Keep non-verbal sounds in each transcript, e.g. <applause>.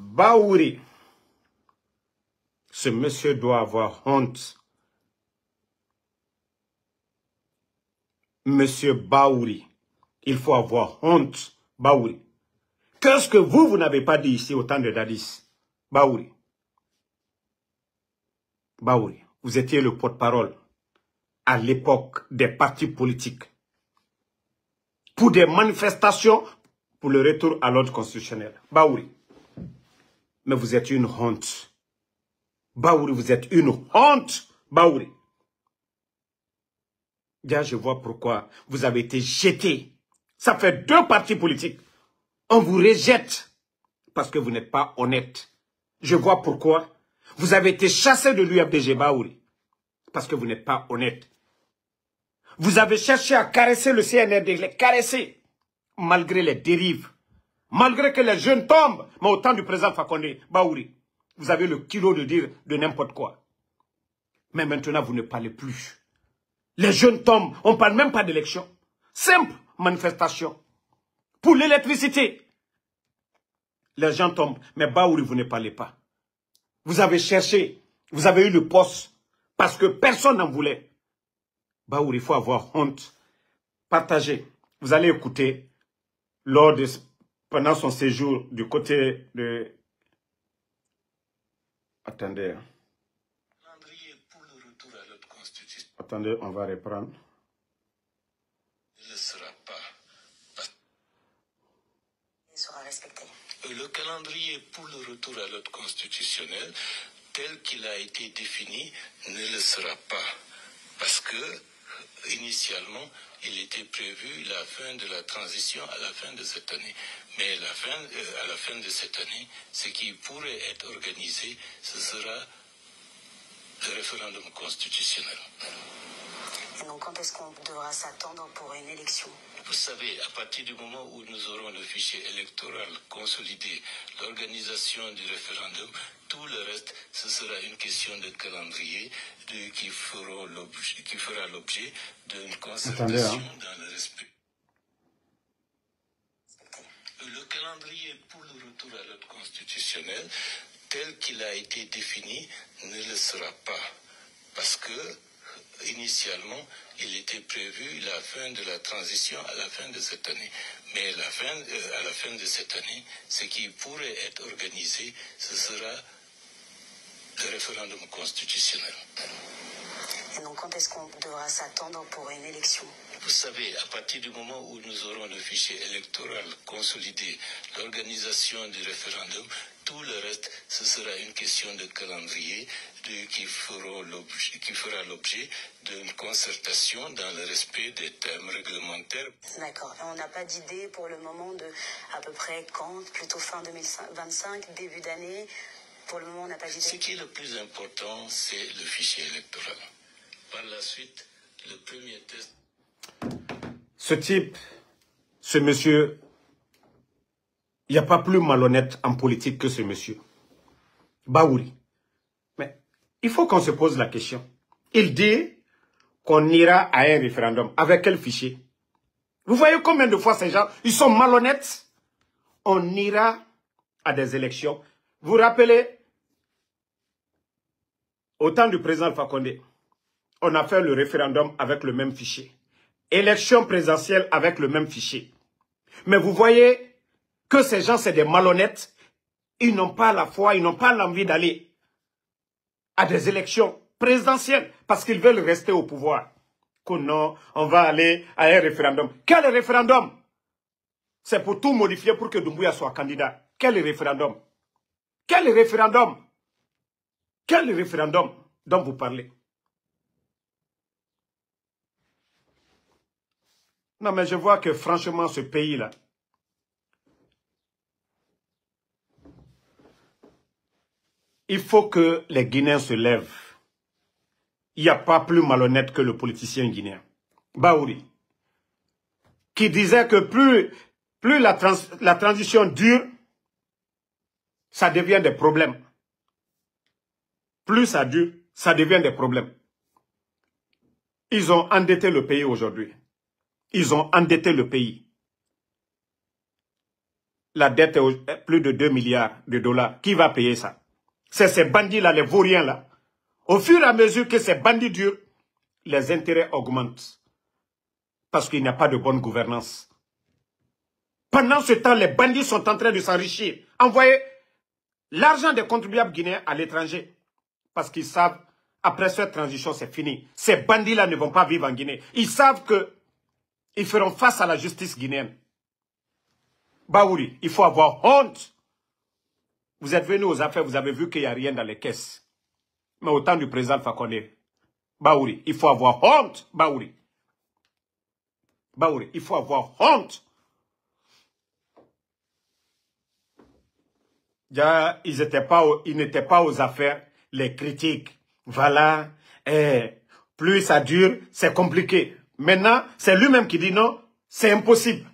Baouri, ce monsieur doit avoir honte. Monsieur Baouri, il faut avoir honte, Baouri. Qu'est-ce que vous, vous n'avez pas dit ici au temps de Dadis Baouri. Bauri, vous étiez le porte-parole à l'époque des partis politiques pour des manifestations pour le retour à l'ordre constitutionnel. Baouri mais vous êtes une honte. Baouri, vous êtes une honte, Baouri. je vois pourquoi vous avez été jeté. Ça fait deux partis politiques. On vous rejette parce que vous n'êtes pas honnête. Je vois pourquoi vous avez été chassé de l'UFDG Baouri parce que vous n'êtes pas honnête. Vous avez cherché à caresser le CNRD, les caresser malgré les dérives Malgré que les jeunes tombent, mais au temps du président Fakonde Baouri, vous avez le kilo de dire de n'importe quoi. Mais maintenant, vous ne parlez plus. Les jeunes tombent, on ne parle même pas d'élection. Simple manifestation. Pour l'électricité, les gens tombent. Mais Baouri, vous ne parlez pas. Vous avez cherché, vous avez eu le poste, parce que personne n'en voulait. Baouri, il faut avoir honte. Partagez. Vous allez écouter lors de pendant son séjour du côté de... Attendez. Hein. Pour le retour à Attendez, on va reprendre. Il ne sera pas... Il sera respecté. Le calendrier pour le retour à l'ordre constitutionnel, tel qu'il a été défini, ne le sera pas. Parce que initialement, il était prévu la fin de la transition à la fin de cette année. Mais la fin, euh, à la fin de cette année, ce qui pourrait être organisé, ce sera le référendum constitutionnel. Et donc quand est-ce qu'on devra s'attendre pour une élection Vous savez, à partir du moment où nous aurons le fichier électoral consolidé, l'organisation du référendum, tout le reste, ce sera une question de calendrier qui, qui, fera l'objet d'une concertation hein. dans le respect. Le calendrier pour le retour à l'ordre constitutionnel, tel qu'il a été défini, ne le sera pas. Parce que initialement, il était prévu la fin de la transition à la fin de cette année. Mais la fin, euh, à la fin de cette année, ce qui pourrait être organisé, ce sera le référendum constitutionnel. Et donc quand est-ce qu'on devra s'attendre pour une élection Vous savez, à partir du moment où nous aurons le fichier électoral consolidé, l'organisation du référendum, tout le reste, ce sera une question de calendrier de, qui, qui fera l'objet d'une concertation dans le respect des termes réglementaires. D'accord. On n'a pas d'idée pour le moment de à peu près quand, plutôt fin 2025, début d'année ce qui est le plus important, c'est le fichier électoral. Par la suite, le premier test. Ce type, ce monsieur, il n'y a pas plus malhonnête en politique que ce monsieur. Baouli. Mais il faut qu'on se pose la question. Il dit qu'on ira à un référendum. Avec quel fichier Vous voyez combien de fois ces gens, ils sont malhonnêtes On ira à des élections. Vous rappelez au temps du président Fakonde, on a fait le référendum avec le même fichier. Élection présidentielle avec le même fichier. Mais vous voyez que ces gens, c'est des malhonnêtes. Ils n'ont pas la foi, ils n'ont pas l'envie d'aller à des élections présidentielles parce qu'ils veulent rester au pouvoir. Qu'on non, on va aller à un référendum. Quel référendum C'est pour tout modifier pour que Doumbouya soit candidat. Quel référendum Quel référendum quel référendum dont vous parlez Non, mais je vois que franchement, ce pays-là, il faut que les Guinéens se lèvent. Il n'y a pas plus malhonnête que le politicien guinéen. Baouri, qui disait que plus, la transition dure, ça devient des problèmes plus ça dure, ça devient des problèmes. Ils ont endetté le pays aujourd'hui. Ils ont endetté le pays. La dette est plus de 2 milliards de dollars. Qui va payer ça C'est ces bandits-là, les vauriens-là. Au fur et à mesure que ces bandits durent, les intérêts augmentent. Parce qu'il n'y a pas de bonne gouvernance. Pendant ce temps, les bandits sont en train de s'enrichir. Envoyer l'argent des contribuables guinéens à l'étranger. Parce qu'ils savent, après cette transition, c'est fini. Ces bandits-là ne vont pas vivre en Guinée. Ils savent qu'ils feront face à la justice guinéenne. Baouri, il faut avoir honte. Vous êtes venus aux affaires, vous avez vu qu'il n'y a rien dans les caisses. Mais au temps du président Fakonde, Baouri, il faut avoir honte, Baouri. Baouri, il faut avoir honte. ils n'étaient pas, aux affaires les critiques. Voilà. Et eh, plus ça dure, c'est compliqué. Maintenant, c'est lui-même qui dit non, c'est impossible.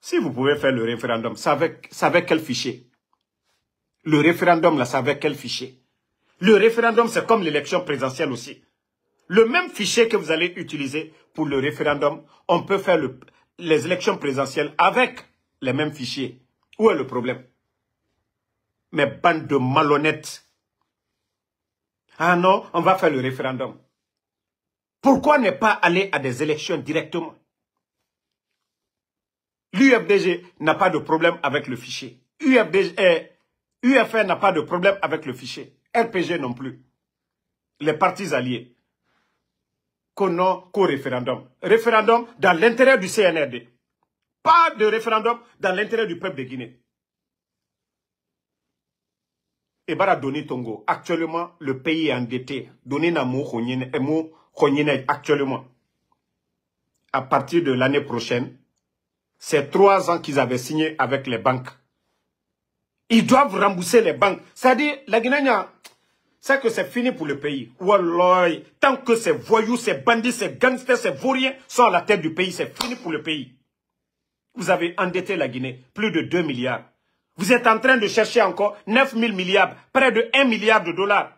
Si vous pouvez faire le référendum, savez, avec quel fichier Le référendum, là, avec quel fichier Le référendum, c'est comme l'élection présidentielle aussi. Le même fichier que vous allez utiliser pour le référendum, on peut faire les élections présidentielles avec les mêmes fichiers. Où est le problème Mais bande de malhonnêtes ah non, on va faire le référendum. Pourquoi ne pas aller à des élections directement L'UFDG n'a pas de problème avec le fichier. UFR eh, n'a pas de problème avec le fichier. RPG non plus. Les partis alliés. Qu'on a qu'au référendum. Référendum dans l'intérêt du CNRD. Pas de référendum dans l'intérêt du peuple de Guinée et bara tongo actuellement le pays est endetté eh, actuellement à partir de l'année prochaine c'est trois ans qu'ils avaient signé avec les banques ils doivent rembourser les banques c'est-à-dire la Guinée c'est que c'est fini pour le pays. tant que ces voyous, ces bandits, ces gangsters, ces vauriens sont à la tête du pays, c'est fini pour le pays. Vous avez endetté la Guinée, plus de 2 milliards. Vous êtes en train de chercher encore 9 000 milliards, près de 1 milliard de dollars.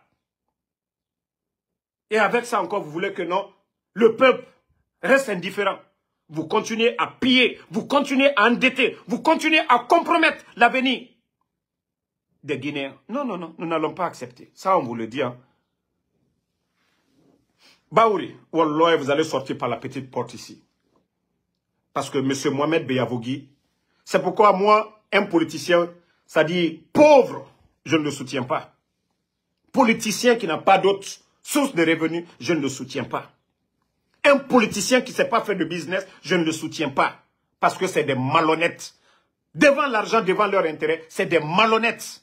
Et avec ça encore, vous voulez que non, le peuple reste indifférent. Vous continuez à piller, vous continuez à endetter, vous continuez à compromettre l'avenir des Guinéens. Non, non, non, nous n'allons pas accepter. Ça, on vous le dit. Hein. Baouri, vous allez sortir par la petite porte ici. Parce que M. Mohamed Beyavogui, c'est pourquoi moi, un politicien, ça dit, pauvre, je ne le soutiens pas. Politicien qui n'a pas d'autre source de revenus, je ne le soutiens pas. Un politicien qui ne sait pas faire de business, je ne le soutiens pas. Parce que c'est des malhonnêtes. Devant l'argent, devant leur intérêt, c'est des malhonnêtes.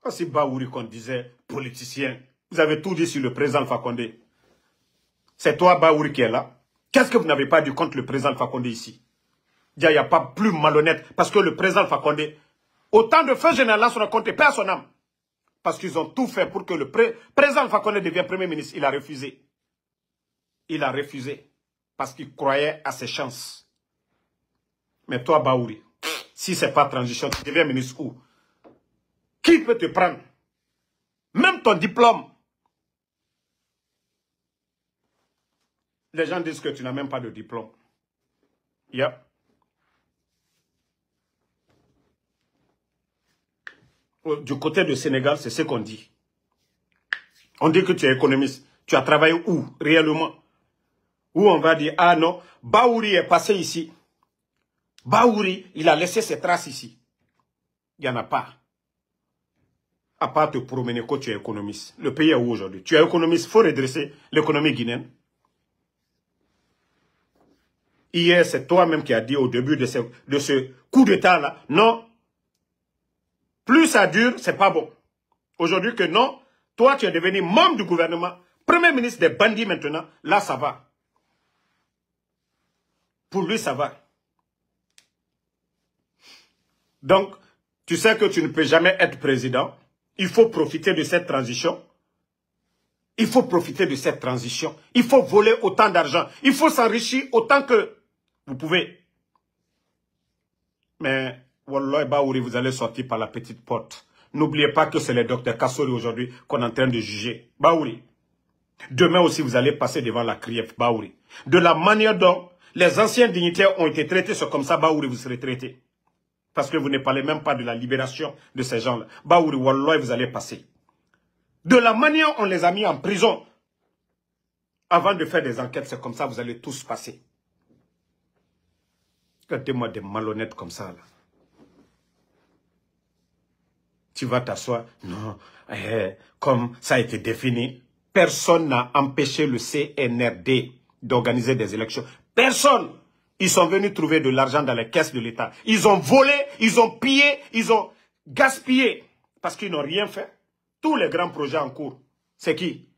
Quand c'est Baouri qu'on disait politicien, vous avez tout dit sur le président Fakonde. C'est toi, Baouri, qui est là. Qu'est-ce que vous n'avez pas dit contre le président Fakonde ici il n'y a, pas plus malhonnête. Parce que le président Fakonde, autant de feux généraux sont racontés personne son hein. âme. Parce qu'ils ont tout fait pour que le président Fakonde devienne Premier ministre. Il a refusé. Il a refusé. Parce qu'il croyait à ses chances. Mais toi, Baouri, si ce n'est pas transition, tu deviens ministre où Qui peut te prendre Même ton diplôme. Les gens disent que tu n'as même pas de diplôme. Yep. du côté du Sénégal, c'est ce qu'on dit. On dit que tu es économiste. Tu as travaillé où, réellement Où on va dire, ah non, Baouri est passé ici. Baouri, il a laissé ses traces ici. Il n'y en a pas. À part te promener quand tu es économiste. Le pays est où aujourd'hui Tu es économiste, il faut redresser l'économie guinéenne. Hier, c'est toi-même qui as dit au début de ce, de ce coup d'État-là, non, plus ça dure, c'est pas bon. Aujourd'hui que non, toi tu es devenu membre du gouvernement, premier ministre des bandits maintenant, là ça va. Pour lui ça va. Donc, tu sais que tu ne peux jamais être président. Il faut profiter de cette transition. Il faut profiter de cette transition. Il faut voler autant d'argent. Il faut s'enrichir autant que vous pouvez. Mais Wallah, Baouri, vous allez sortir par la petite porte. N'oubliez pas que c'est le docteur Kassori aujourd'hui qu'on est en train de juger. Baouri. Demain aussi, vous allez passer devant la CRIEF, Baouri. De la manière dont les anciens dignitaires ont été traités, c'est comme ça, Baouri, vous serez traités. Parce que vous ne parlez même pas de la libération de ces gens-là. Baouri, Wallahi, vous allez passer. De la manière dont on les a mis en prison, avant de faire des enquêtes, c'est comme ça, vous allez tous passer. Regardez-moi des malhonnêtes comme ça, là tu vas t'asseoir. Non, eh, comme ça a été défini, personne n'a empêché le CNRD d'organiser des élections. Personne. Ils sont venus trouver de l'argent dans les caisses de l'État. Ils ont volé, ils ont pillé, ils ont gaspillé parce qu'ils n'ont rien fait. Tous les grands projets en cours, c'est qui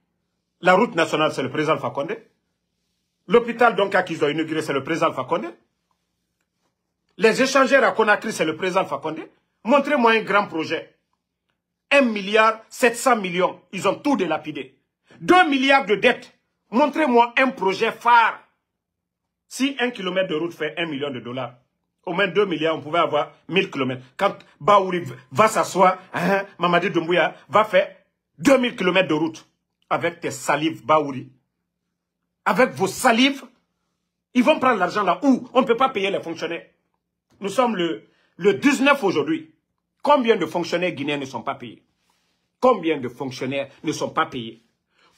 La route nationale, c'est le président Fakonde. L'hôpital donc qu'ils ont inauguré, c'est le président Fakonde. Les échangeurs à Conakry, c'est le président Fakonde. Montrez-moi un grand projet 1 milliard 700 millions. Ils ont tout délapidé. 2 milliards de dettes. Montrez-moi un projet phare. Si un kilomètre de route fait 1 million de dollars, au moins 2 milliards, on pouvait avoir 1000 kilomètres. Quand Baouri va s'asseoir, hein, Mamadi Doumbouya va faire 2000 kilomètres de route avec tes salives, Baouri. Avec vos salives, ils vont prendre l'argent là où on ne peut pas payer les fonctionnaires. Nous sommes le, le 19 aujourd'hui. Combien de fonctionnaires guinéens ne sont pas payés Combien de fonctionnaires ne sont pas payés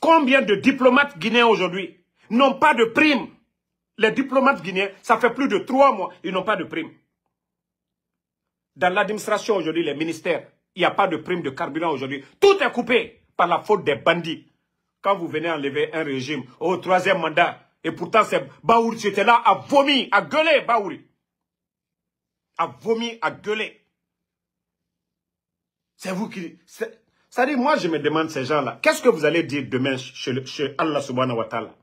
Combien de diplomates guinéens aujourd'hui n'ont pas de primes Les diplomates guinéens, ça fait plus de trois mois, ils n'ont pas de primes. Dans l'administration aujourd'hui, les ministères, il n'y a pas de primes de carburant aujourd'hui. Tout est coupé par la faute des bandits. Quand vous venez enlever un régime au troisième mandat, et pourtant c'est Baouri, qui là a vomi, à gueuler, Baouri. À vomir, à gueuler. C'est vous qui... Ça dit, moi, je me demande ces gens-là, qu'est-ce que vous allez dire demain chez, Allah subhanahu wa ta'ala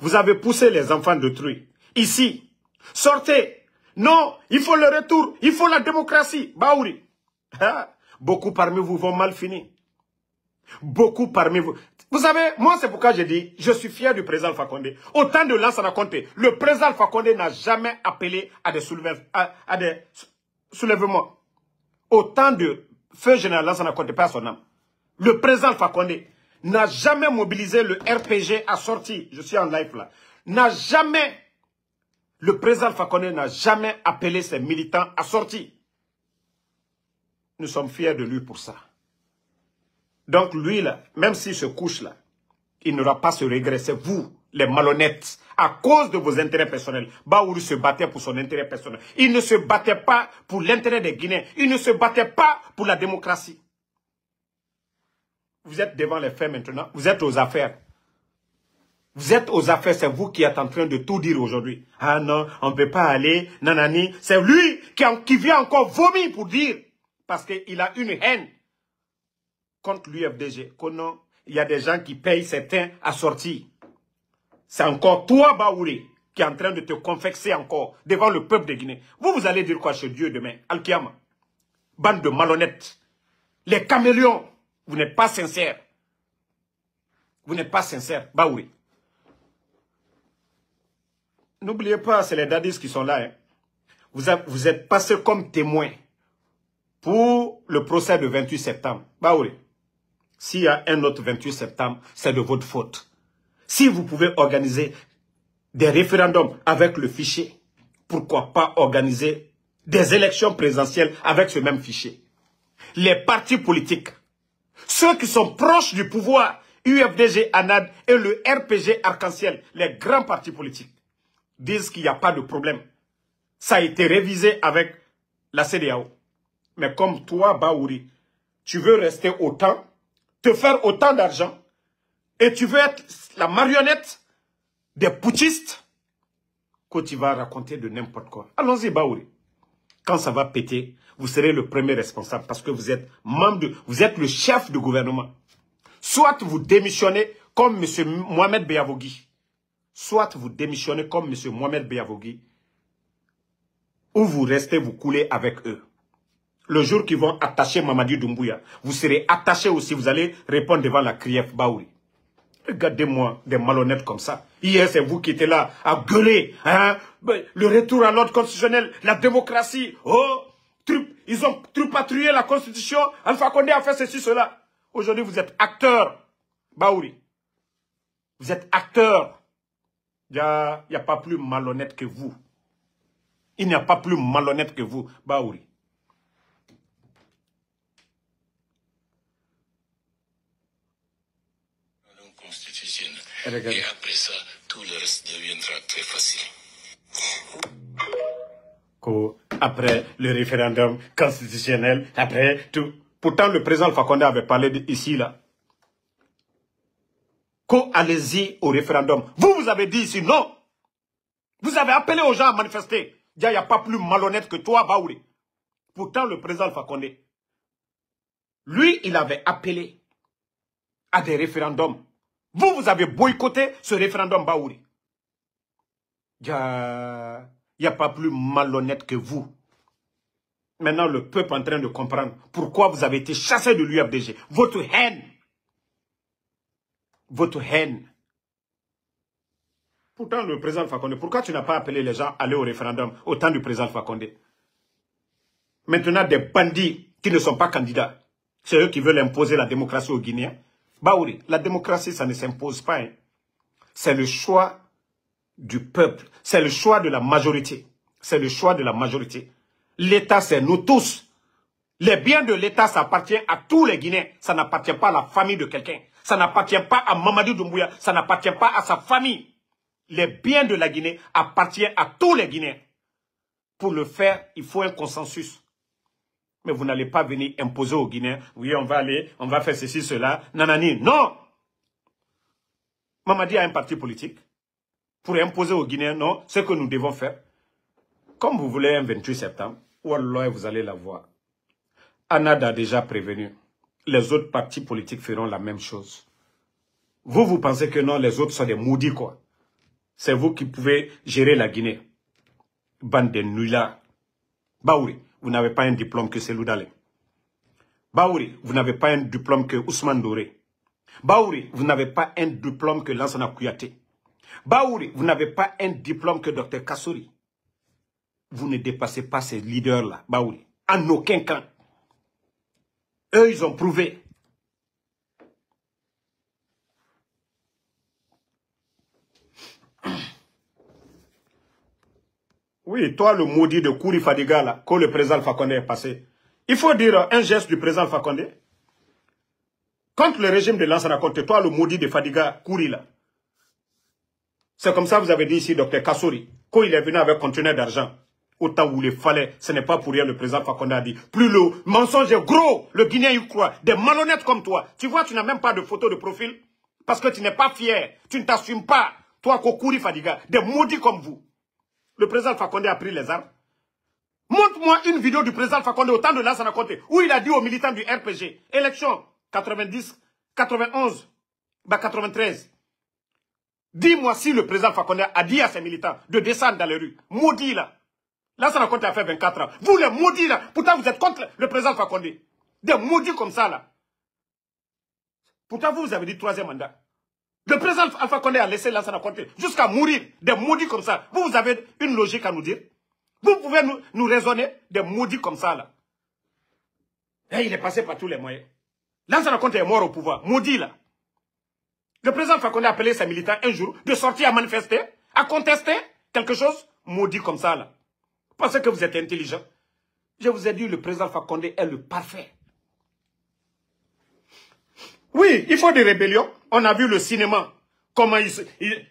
Vous avez poussé les enfants d'autrui. Ici, sortez. Non, il faut le retour, il faut la démocratie. Baouri. Beaucoup parmi vous vont mal finir. Beaucoup parmi vous. Vous savez, moi, c'est pourquoi j'ai dit, je suis fier du président Fakonde. Autant de là ça Lansana compté. le président Fakonde n'a jamais appelé à des, à, soulèvements. Autant de feu général ça n'a pas son âme, le président Fakonde n'a jamais mobilisé le RPG à sortir, je suis en live là, n'a jamais, le président Fakonde n'a jamais appelé ses militants à sortir. Nous sommes fiers de lui pour ça. Donc lui là, même s'il se couche là, il n'aura pas ce regret, vous, les malhonnêtes, à cause de vos intérêts personnels. Baourou se battait pour son intérêt personnel. Il ne se battait pas pour l'intérêt des Guinéens. Il ne se battait pas pour la démocratie. Vous êtes devant les faits maintenant. Vous êtes aux affaires. Vous êtes aux affaires, c'est vous qui êtes en train de tout dire aujourd'hui. Ah non, on ne peut pas aller, nanani. C'est lui qui, vient encore vomir pour dire. Parce qu'il a une haine contre l'UFDG. il y a des gens qui payent certains à sortir c'est encore toi, Baouré, qui est en train de te confexer encore devant le peuple de Guinée. Vous, vous allez dire quoi chez Dieu demain al Kiyama. bande de malhonnêtes, les caméléons, vous n'êtes pas sincères. Vous n'êtes pas sincères, Baouré. N'oubliez pas, c'est les dadis qui sont là. Hein. Vous, êtes passés comme témoins pour le procès de 28 septembre. Baouré, s'il y a un autre 28 septembre, c'est de votre faute. Si vous pouvez organiser des référendums avec le fichier, pourquoi pas organiser des élections présidentielles avec ce même fichier Les partis politiques, ceux qui sont proches du pouvoir, UFDG, ANAD et le RPG Arc-en-Ciel, les grands partis politiques, disent qu'il n'y a pas de problème. Ça a été révisé avec la CDAO. Mais comme toi, Baouri, tu veux rester autant, te faire autant d'argent, et tu veux être la marionnette des putschistes que tu vas raconter de n'importe quoi. Allons-y, Baouri. Quand ça va péter, vous serez le premier responsable parce que vous êtes membre de, vous êtes le chef du gouvernement. Soit vous démissionnez comme M. Mohamed Beyavogui, soit vous démissionnez comme M. Mohamed Beyavogui, ou vous restez, vous coulez avec eux. Le jour qu'ils vont attacher Mamadi Doumbouya, vous serez attaché aussi, vous allez répondre devant la CRIEF Baouri. Regardez-moi des malhonnêtes comme ça. Hier, c'est vous qui étiez là à gueuler. Hein? Le retour à l'ordre constitutionnel, la démocratie. Oh, ils ont tripatrié la constitution. Alpha Condé a fait ceci, cela. Aujourd'hui, vous êtes acteur, Baouri. Vous êtes acteur. Il n'y a, a, pas plus malhonnête que vous. Il n'y a pas plus malhonnête que vous, Baouri. Et après ça, tout le reste deviendra très facile. Après le référendum constitutionnel, après tout. Pourtant, le président Fakonde avait parlé de, ici, là. allez-y au référendum. Vous, vous avez dit ici non. Vous avez appelé aux gens à manifester. Il n'y a pas plus malhonnête que toi, Baouri. Pourtant, le président Fakonde, lui, il avait appelé à des référendums vous, vous avez boycotté ce référendum Baouri. Il n'y a, pas plus malhonnête que vous. Maintenant, le peuple est en train de comprendre pourquoi vous avez été chassé de l'UFDG. Votre haine. Votre haine. Pourtant, le président Fakonde, pourquoi tu n'as pas appelé les gens à aller au référendum au temps du président Fakonde Maintenant, des bandits qui ne sont pas candidats, c'est eux qui veulent imposer la démocratie aux Guinéens. Baouri, la démocratie, ça ne s'impose pas. Hein. C'est le choix du peuple. C'est le choix de la majorité. C'est le choix de la majorité. L'État, c'est nous tous. Les biens de l'État, ça appartient à tous les Guinéens. Ça n'appartient pas à la famille de quelqu'un. Ça n'appartient pas à Mamadou Doumbouya. Ça n'appartient pas à sa famille. Les biens de la Guinée appartiennent à tous les Guinéens. Pour le faire, il faut un consensus. Mais vous n'allez pas venir imposer aux Guinéens, oui, on va aller, on va faire ceci, cela, nanani. Non Mamadi a un parti politique pour imposer aux Guinéens, non, ce que nous devons faire. Comme vous voulez un 28 septembre, Wallah, vous allez la voir. Anad a déjà prévenu. Les autres partis politiques feront la même chose. Vous, vous pensez que non, les autres sont des maudits, quoi. C'est vous qui pouvez gérer la Guinée. Bande de là. Baouri vous n'avez pas un diplôme que Selou Baouri, vous n'avez pas un diplôme que Ousmane Doré. Baouri, vous n'avez pas un diplôme que Lansana Kouyaté. Baouri, vous n'avez pas un diplôme que Dr Kassouri. Vous ne dépassez pas ces leaders-là, Baouri. En aucun cas. Eux, ils ont prouvé Oui, toi, le maudit de Kouri Fadiga, là, quand le président Fakonde est passé. Il faut dire un geste du président Fakonde. Quand le régime de l'ancien raconte, toi, le maudit de Fadiga Kouri, là. C'est comme ça que vous avez dit ici, docteur Kassouri, quand il est venu avec conteneur d'argent. Autant où il fallait, ce n'est pas pour rien, le président Fakonde a dit. Plus le mensonge est gros, le Guinéen y croit. Des malhonnêtes comme toi. Tu vois, tu n'as même pas de photo de profil. Parce que tu n'es pas fier. Tu ne t'assumes pas. Toi, Kouri Fadiga. Des maudits comme vous. Le président Fakonde a pris les armes. Montre-moi une vidéo du président Fakonde au temps de Lassana Conte, où il a dit aux militants du RPG, élection 90, 91, 93. Dis-moi si le président Fakonde a dit à ses militants de descendre dans les rues. Maudit là. Lassana Conte a fait 24 ans. Vous les maudits là, pourtant vous êtes contre le président Fakonde. Des maudits comme ça là. Pourtant vous, vous avez dit troisième mandat. Le président Alpha Condé a laissé Lansana Condé jusqu'à mourir des maudits comme ça. Vous, vous avez une logique à nous dire. Vous pouvez nous, raisonner des maudits comme ça, là. Et eh, il est passé par tous les moyens. Lansana Condé est mort au pouvoir, maudit, là. Le président Alpha Condé a appelé ses militants un jour de sortir à manifester, à contester quelque chose maudit comme ça, là. Parce que vous êtes intelligent. Je vous ai dit, le président Alpha Condé est le parfait. Oui, il faut des rébellions. On a vu le cinéma. Comment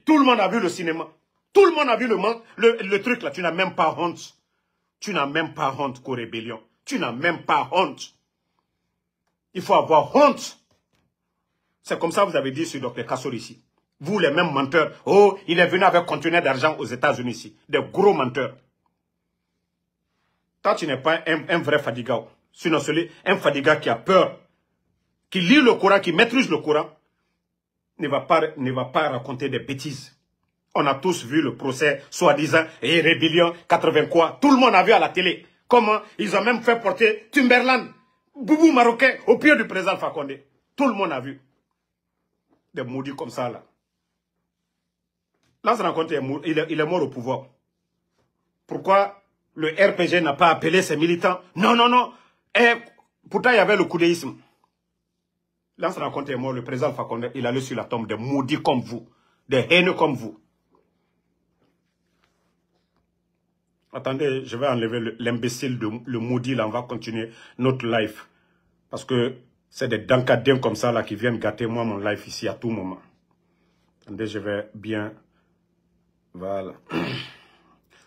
tout le monde a vu le cinéma. Tout le monde a vu le, le, truc là. Tu n'as même pas honte. Tu n'as même pas honte qu'aux rébellion. Tu n'as même pas honte. Il faut avoir honte. C'est comme ça que vous avez dit sur Dr Kassor ici. Vous, les mêmes menteurs. Oh, il est venu avec contenu d'argent aux États-Unis ici. Des gros menteurs. Toi, tu n'es pas un, vrai fadigao. Sinon, celui, un fadiga qui a peur, qui lit le Coran, qui maîtrise le Coran, ne va pas, ne va pas raconter des bêtises. On a tous vu le procès, soi-disant, et rébellion, 80 quoi. Tout le monde a vu à la télé. Comment ils ont même fait porter Timberland, Boubou marocain, au pied du président Fakonde. Tout le monde a vu. Des maudits comme ça, là. Là, ça il est, est mort au pouvoir. Pourquoi le RPG n'a pas appelé ses militants Non, non, non. Eh, pourtant, il y avait le coudéisme. Lance rencontre est mort, le président Fakonde, il allait sur la tombe des maudits comme vous, des haineux comme vous. Attendez, je vais enlever l'imbécile, le maudit, là, on va continuer notre life. Parce que c'est des dancadins comme ça, là, qui viennent gâter moi mon life ici à tout moment. Attendez, je vais bien... Voilà. <clears throat>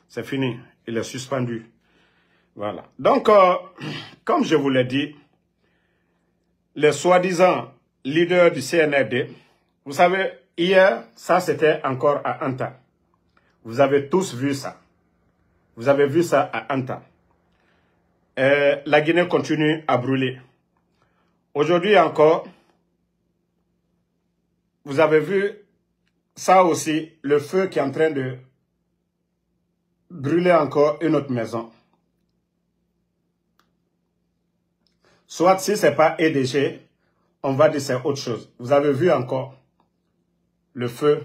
C'est fini. Il est suspendu. Voilà. Donc, euh, <clears throat> comme je vous l'ai dit les soi-disant leader du CNRD, vous savez, hier, ça c'était encore à Anta. Vous avez tous vu ça. Vous avez vu ça à Anta. Euh, la Guinée continue à brûler. Aujourd'hui encore, vous avez vu ça aussi, le feu qui est en train de brûler encore une autre maison. Soit si ce n'est pas EDG, on va dire c'est autre chose. Vous avez vu encore le feu.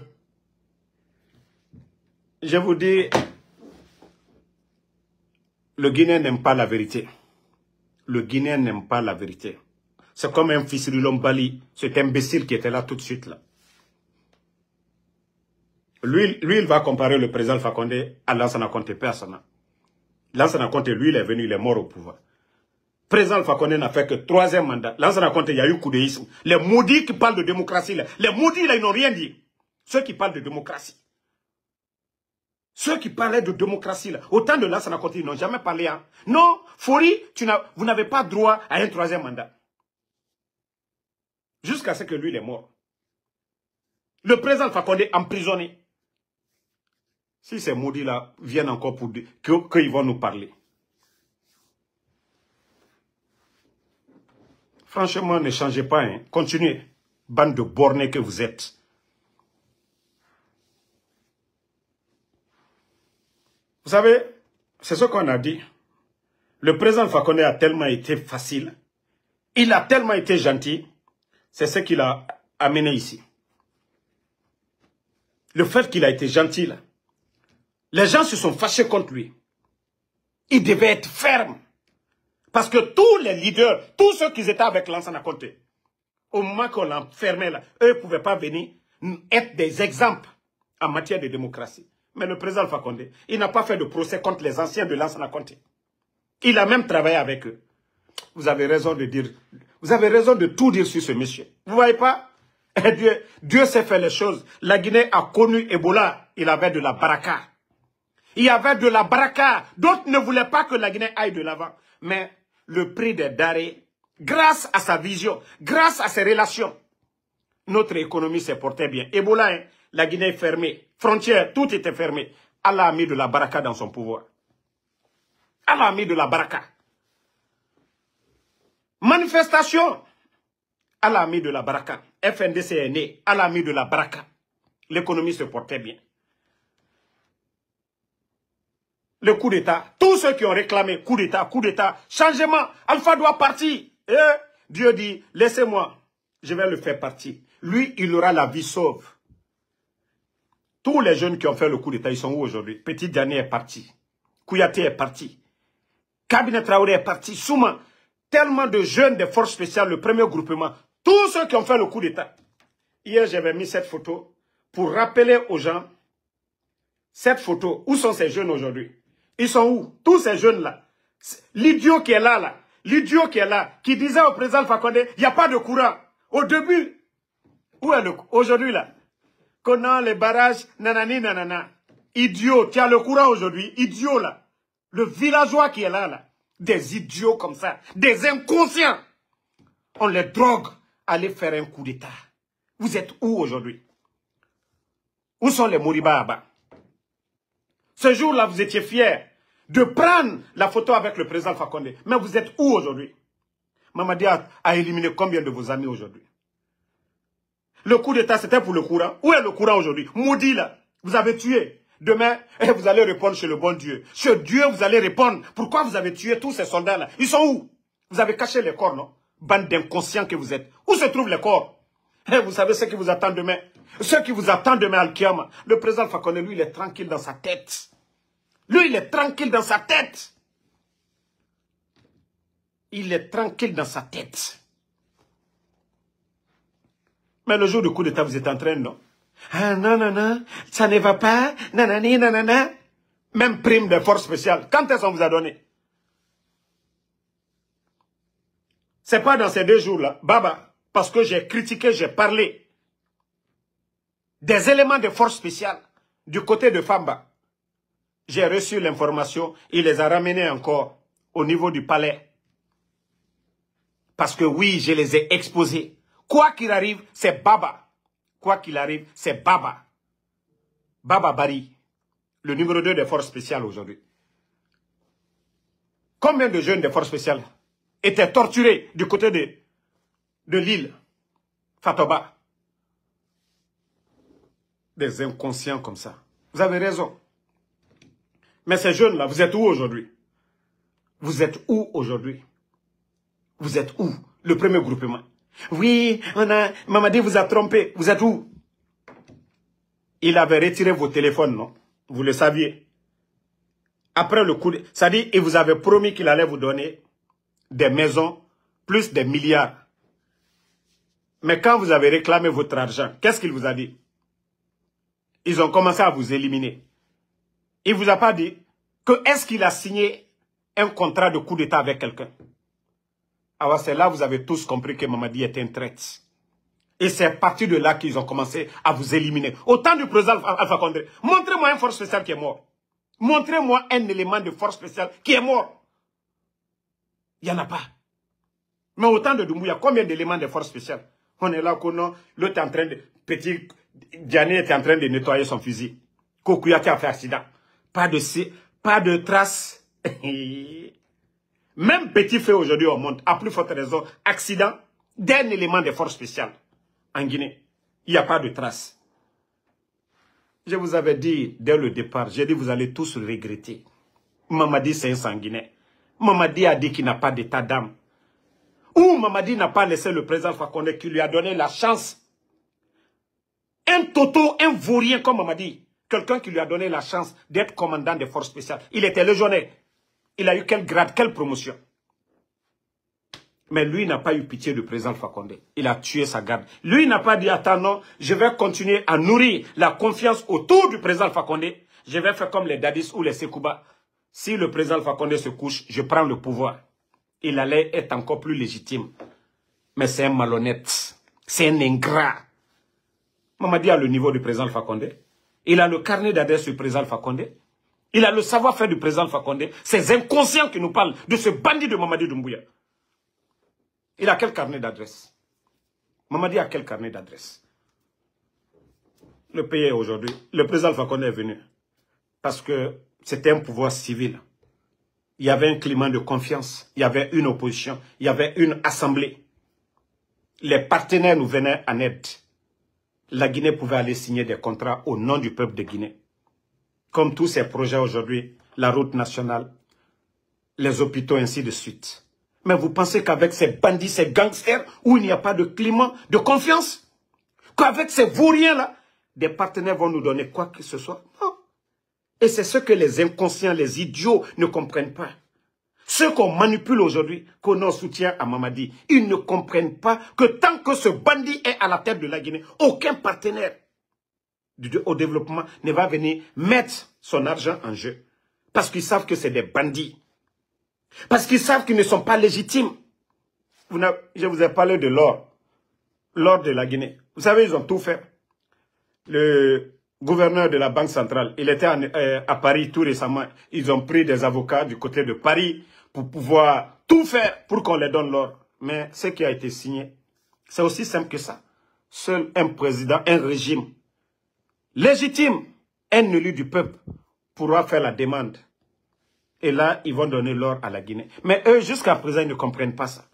Je vous dis, le Guinéen n'aime pas la vérité. Le Guinéen n'aime pas la vérité. C'est comme un fils de Lombali, cet imbécile qui était là tout de suite. là. Lui, il va comparer le président Fakonde à Lansana Conte, personne. Lansana Conte, lui, il est venu, il est mort au pouvoir. Président Alpha n'a fait que troisième mandat. Là, ça y a eu coup Les maudits qui parlent de démocratie, là, les maudits, là, ils n'ont rien dit. Ceux qui parlent de démocratie. Ceux qui parlaient de démocratie, là, autant de là, ça n'a ils n'ont jamais parlé. Hein. Non, Fori, vous n'avez pas droit à un troisième mandat. Jusqu'à ce que lui, il est mort. Le président Fakonde emprisonné. Si ces maudits-là viennent encore pour qu'ils vont nous parler. Franchement, ne changez pas. Hein. Continuez. Bande de bornés que vous êtes. Vous savez, c'est ce qu'on a dit. Le président Fakonde a tellement été facile. Il a tellement été gentil. C'est ce qu'il a amené ici. Le fait qu'il a été gentil, les gens se sont fâchés contre lui. Il devait être ferme. Parce que tous les leaders, tous ceux qui étaient avec Lansana Conté, au moment qu'on l'enfermait là, eux ne pouvaient pas venir être des exemples en matière de démocratie. Mais le président Fakonde, il n'a pas fait de procès contre les anciens de Lansana Conté. Il a même travaillé avec eux. Vous avez raison de dire, vous avez raison de tout dire sur ce monsieur. Vous voyez pas eh, Dieu, Dieu sait faire les choses. La Guinée a connu Ebola. Il avait de la baraka. Il y avait de la baraka. D'autres ne voulaient pas que la Guinée aille de l'avant. Mais le prix des darés, grâce à sa vision, grâce à ses relations, notre économie se portait bien. Ebola, hein, la Guinée est fermée, frontières, tout était fermé. Allah a mis de la baraka dans son pouvoir. Allah a mis de la baraka. Manifestation, Allah a mis de la baraka. FNDC est né, Allah a mis de la baraka. L'économie se portait bien. le coup d'État. Tous ceux qui ont réclamé coup d'État, coup d'État, changement, Alpha doit partir. Dieu dit, laissez-moi, je vais le faire partir. Lui, il aura la vie sauve. Tous les jeunes qui ont fait le coup d'État, ils sont où aujourd'hui Petit dernier est parti. Kouyaté est parti. Cabinet Traoré est parti. Souma, tellement de jeunes des forces spéciales, le premier groupement. Tous ceux qui ont fait le coup d'État. Hier, j'avais mis cette photo pour rappeler aux gens cette photo. Où sont ces jeunes aujourd'hui ils sont où Tous ces jeunes-là. L'idiot qui est là, là, l'idiot qui est là, qui disait au président Fakonde, il n'y a pas de courant. Au début, où est le Aujourd'hui, là, a les barrages, nanani, nanana. Idiot, tu as le courant aujourd'hui. Idiot, là. Le villageois qui est là, là. Des idiots comme ça. Des inconscients. On les drogue. Allez faire un coup d'État. Vous êtes où aujourd'hui Où sont les moribas là bas ce jour-là, vous étiez fiers de prendre la photo avec le président Fakonde. Mais vous êtes où aujourd'hui Mamadi a, éliminé combien de vos amis aujourd'hui Le coup d'État, c'était pour le courant. Où est le courant aujourd'hui Maudit là, vous avez tué. Demain, <laughs> eh, vous allez répondre chez le bon Dieu. Chez Dieu, vous allez répondre. Pourquoi vous avez tué tous ces soldats-là Ils sont où Vous avez caché les corps, non Bande d'inconscients que vous êtes. Où se trouvent les corps <laughs> eh, Vous savez ce qui vous attend demain. Ce qui vous attend demain, Al-Kiyama. Le président Fakonde, lui, il est tranquille dans sa tête. Lui, il est tranquille dans sa tête. Il est tranquille dans sa tête. Mais le jour du coup d'État, vous êtes en train, non Ah non, non, non, ça ne va pas, nanani, nanana. Même prime de force spéciale. Quand est-ce qu'on vous a donné C'est pas dans ces deux jours-là, Baba, parce que j'ai critiqué, j'ai parlé des éléments de force spéciale du côté de Famba. J'ai reçu l'information, il les a ramenés encore au niveau du palais. Parce que oui, je les ai exposés. Quoi qu'il arrive, c'est Baba. Quoi qu'il arrive, c'est Baba. Baba Bari, le numéro 2 des forces spéciales aujourd'hui. Combien de jeunes des forces spéciales étaient torturés du côté de, de l'île Fatoba Des inconscients comme ça. Vous avez raison. Mais ces jeunes-là, vous êtes où aujourd'hui Vous êtes où aujourd'hui Vous êtes où Le premier groupement. Oui, on a, Mamadi vous a trompé. Vous êtes où Il avait retiré vos téléphones, non Vous le saviez. Après le coup, ça dit, il vous avait promis qu'il allait vous donner des maisons, plus des milliards. Mais quand vous avez réclamé votre argent, qu'est-ce qu'il vous a dit Ils ont commencé à vous éliminer il ne vous a pas dit que est-ce qu'il a signé un contrat de coup d'État avec quelqu'un Alors ah c'est là, que vous avez tous compris que Mamadi était un traite. Et c'est à partir de là qu'ils ont commencé à vous éliminer. Au temps du président Alpha Condé, montrez-moi un force spéciale qui est mort. Montrez-moi un élément de force spéciale qui est mort. Il n'y en a pas. Mais au temps de a combien d'éléments de force spéciale On est là, Kono, l'autre est en train de... Petit Diané était en train de nettoyer son fusil. Kokuya a fait accident. Pas de, pas de traces. <laughs> Même petit fait aujourd'hui au monde, à plus forte raison, accident d'un élément des forces spéciales en Guinée. Il n'y a pas de trace. Je vous avais dit dès le départ, j'ai dit vous allez tous regretter. Mamadi c'est un sanguinaire. Mamadi a dit qu'il n'a pas d'état d'âme. Ou Mamadi n'a pas laissé le président Fakonde qui lui a donné la chance. Un toto, un vaurien comme Mamadi. Quelqu'un qui lui a donné la chance d'être commandant des forces spéciales. Il était légionnaire. Il a eu quel grade, quelle promotion mais lui n'a pas eu pitié du président Fakonde. Il a tué sa garde. Lui n'a pas dit, attends, non, je vais continuer à nourrir la confiance autour du président Fakonde. Je vais faire comme les Dadis ou les Sekouba. Si le président Fakonde se couche, je prends le pouvoir. Il allait être encore plus légitime. Mais c'est un malhonnête. C'est un ingrat. dit, à le niveau du président Fakonde. Il a le carnet d'adresse du président Fakonde. Il a le savoir-faire du président Fakonde. C'est inconscients qui nous parlent de ce bandit de Mamadi Doumbouya. Il a quel carnet d'adresse Mamadi a quel carnet d'adresse Le pays aujourd'hui, le président Fakonde est venu parce que c'était un pouvoir civil. Il y avait un climat de confiance, il y avait une opposition, il y avait une assemblée. Les partenaires nous venaient en aide la Guinée pouvait aller signer des contrats au nom du peuple de Guinée. Comme tous ces projets aujourd'hui, la route nationale, les hôpitaux, ainsi de suite. Mais vous pensez qu'avec ces bandits, ces gangsters, où il n'y a pas de climat de confiance, qu'avec ces vauriens-là, des partenaires vont nous donner quoi que ce soit Non. Et c'est ce que les inconscients, les idiots ne comprennent pas. Ceux qu'on manipule aujourd'hui, qu'on en soutient à Mamadi, ils ne comprennent pas que tant que ce bandit est à la tête de la Guinée, aucun partenaire au développement ne va venir mettre son argent en jeu. Parce qu'ils savent que c'est des bandits. Parce qu'ils savent qu'ils ne sont pas légitimes. je vous ai parlé de l'or. L'or de la Guinée. Vous savez, ils ont tout fait. Le, gouverneur de la Banque centrale, il était euh, à Paris tout récemment. Ils ont pris des avocats du côté de Paris pour pouvoir tout faire pour qu'on les donne l'or. Mais ce qui a été signé, c'est aussi simple que ça. Seul un président, un régime légitime, un élu du peuple, pourra faire la demande. Et là, ils vont donner l'or à la Guinée. Mais eux, jusqu'à présent, ils ne comprennent pas ça.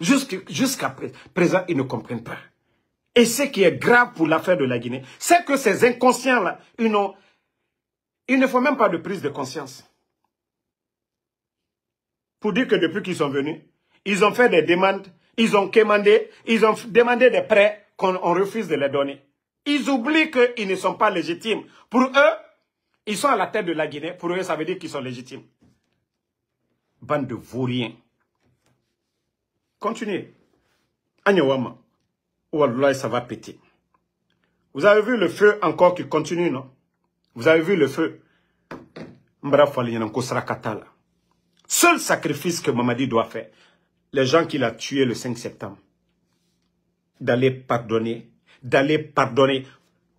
Jusqu'à présent, ils ne comprennent pas. Et ce qui est grave pour l'affaire de la Guinée, c'est que ces inconscients-là, ils, ne font même pas de prise de conscience. Pour dire que depuis qu'ils sont venus, ils ont fait des demandes, ils ont demandé, ils ont demandé des prêts qu'on refuse de les donner. Ils oublient qu'ils ne sont pas légitimes. Pour eux, ils sont à la tête de la Guinée. Pour eux, ça veut dire qu'ils sont légitimes. Bande de vauriens. Continuez. Agnewama. Oh, Wallah, ça va péter. Vous avez vu le feu encore qui continue, non Vous avez vu le feu Seul sacrifice que Mamadi doit faire, les gens qu'il a tués le 5 septembre, d'aller pardonner, d'aller pardonner,